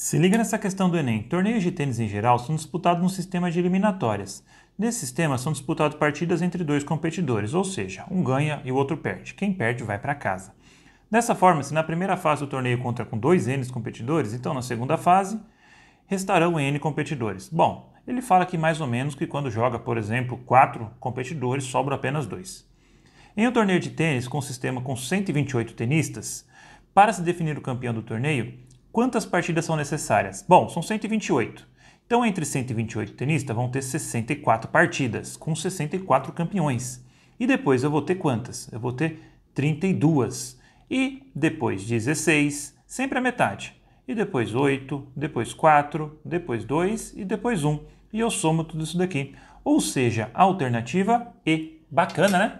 Se liga nessa questão do Enem. Torneios de tênis em geral são disputados num sistema de eliminatórias. Nesse sistema são disputadas partidas entre dois competidores, ou seja, um ganha e o outro perde. Quem perde vai para casa. Dessa forma, se na primeira fase o torneio conta com dois N competidores, então na segunda fase restarão N competidores. Bom, ele fala que mais ou menos que quando joga, por exemplo, quatro competidores, sobram apenas dois. Em um torneio de tênis com um sistema com 128 tenistas, para se definir o campeão do torneio, quantas partidas são necessárias? Bom, são 128. Então, entre 128 tenistas, vão ter 64 partidas, com 64 campeões. E depois eu vou ter quantas? Eu vou ter 32. E depois 16, sempre a metade. E depois 8, depois 4, depois 2 e depois 1. E eu somo tudo isso daqui. Ou seja, alternativa e bacana, né?